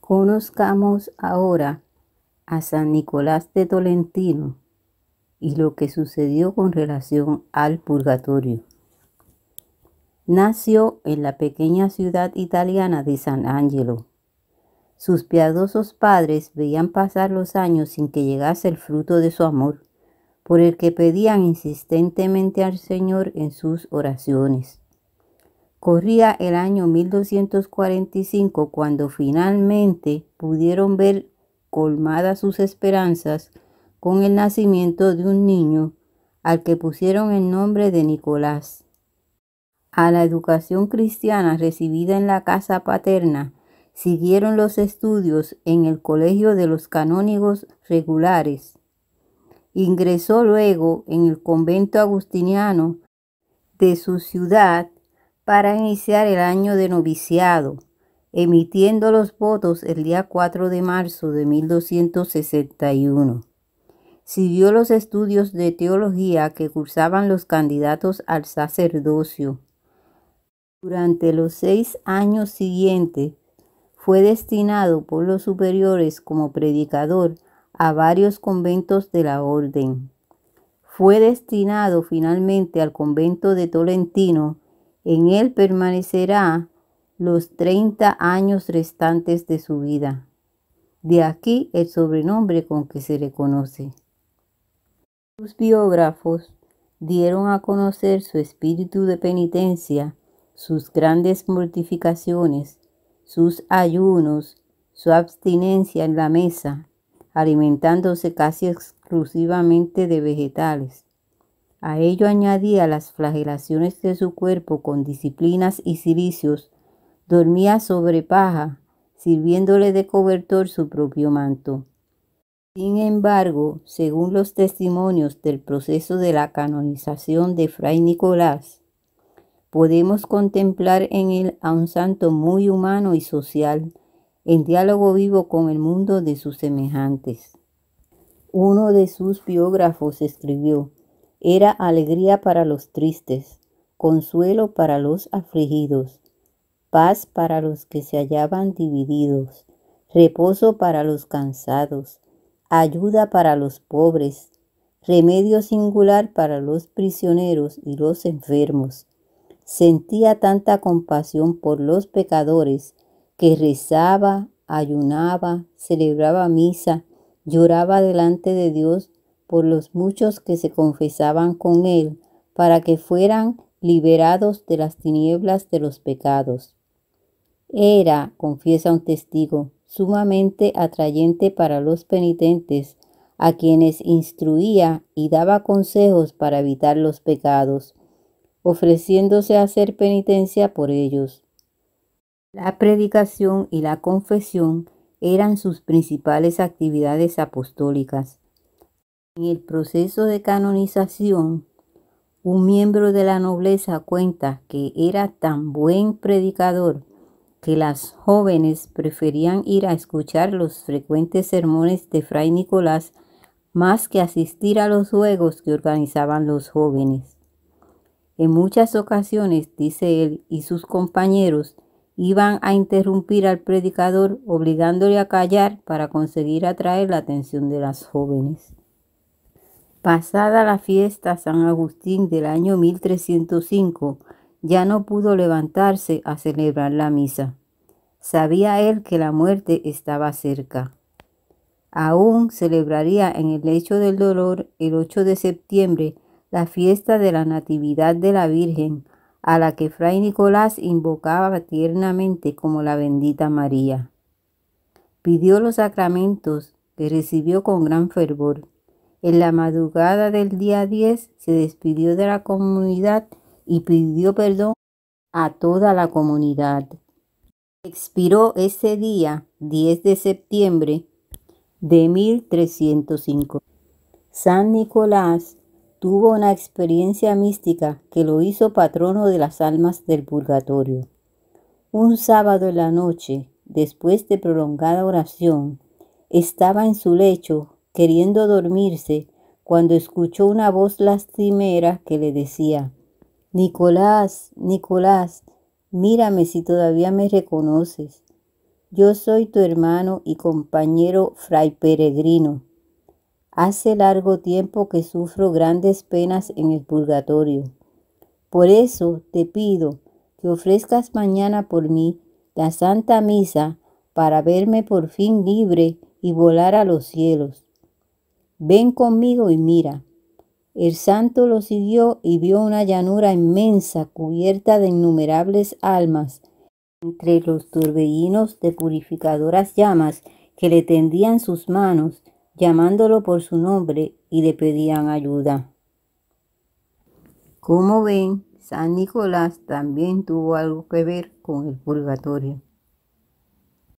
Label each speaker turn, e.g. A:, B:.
A: Conozcamos ahora a San Nicolás de Tolentino y lo que sucedió con relación al purgatorio. Nació en la pequeña ciudad italiana de San Angelo. Sus piadosos padres veían pasar los años sin que llegase el fruto de su amor, por el que pedían insistentemente al Señor en sus oraciones. Corría el año 1245 cuando finalmente pudieron ver colmadas sus esperanzas con el nacimiento de un niño al que pusieron el nombre de Nicolás. A la educación cristiana recibida en la casa paterna siguieron los estudios en el Colegio de los Canónigos Regulares. Ingresó luego en el convento agustiniano de su ciudad para iniciar el año de noviciado, emitiendo los votos el día 4 de marzo de 1261. Siguió los estudios de teología que cursaban los candidatos al sacerdocio. Durante los seis años siguientes, fue destinado por los superiores como predicador a varios conventos de la orden. Fue destinado finalmente al convento de Tolentino en él permanecerá los 30 años restantes de su vida. De aquí el sobrenombre con que se le conoce. Sus biógrafos dieron a conocer su espíritu de penitencia, sus grandes mortificaciones, sus ayunos, su abstinencia en la mesa, alimentándose casi exclusivamente de vegetales, a ello añadía las flagelaciones de su cuerpo con disciplinas y cilicios. Dormía sobre paja, sirviéndole de cobertor su propio manto. Sin embargo, según los testimonios del proceso de la canonización de Fray Nicolás, podemos contemplar en él a un santo muy humano y social, en diálogo vivo con el mundo de sus semejantes. Uno de sus biógrafos escribió, era alegría para los tristes, consuelo para los afligidos, paz para los que se hallaban divididos, reposo para los cansados, ayuda para los pobres, remedio singular para los prisioneros y los enfermos. Sentía tanta compasión por los pecadores que rezaba, ayunaba, celebraba misa, lloraba delante de Dios por los muchos que se confesaban con él, para que fueran liberados de las tinieblas de los pecados. Era, confiesa un testigo, sumamente atrayente para los penitentes, a quienes instruía y daba consejos para evitar los pecados, ofreciéndose a hacer penitencia por ellos. La predicación y la confesión eran sus principales actividades apostólicas. En el proceso de canonización, un miembro de la nobleza cuenta que era tan buen predicador que las jóvenes preferían ir a escuchar los frecuentes sermones de Fray Nicolás más que asistir a los juegos que organizaban los jóvenes. En muchas ocasiones, dice él, y sus compañeros iban a interrumpir al predicador obligándole a callar para conseguir atraer la atención de las jóvenes. Pasada la fiesta San Agustín del año 1305, ya no pudo levantarse a celebrar la misa. Sabía él que la muerte estaba cerca. Aún celebraría en el lecho del dolor el 8 de septiembre la fiesta de la Natividad de la Virgen, a la que Fray Nicolás invocaba tiernamente como la bendita María. Pidió los sacramentos que recibió con gran fervor. En la madrugada del día 10 se despidió de la comunidad y pidió perdón a toda la comunidad. Expiró ese día, 10 de septiembre de 1305. San Nicolás tuvo una experiencia mística que lo hizo patrono de las almas del purgatorio. Un sábado en la noche, después de prolongada oración, estaba en su lecho queriendo dormirse, cuando escuchó una voz lastimera que le decía, Nicolás, Nicolás, mírame si todavía me reconoces. Yo soy tu hermano y compañero fray peregrino. Hace largo tiempo que sufro grandes penas en el purgatorio. Por eso te pido que ofrezcas mañana por mí la Santa Misa para verme por fin libre y volar a los cielos ven conmigo y mira. El santo lo siguió y vio una llanura inmensa cubierta de innumerables almas, entre los torbellinos de purificadoras llamas que le tendían sus manos, llamándolo por su nombre y le pedían ayuda. Como ven, San Nicolás también tuvo algo que ver con el purgatorio.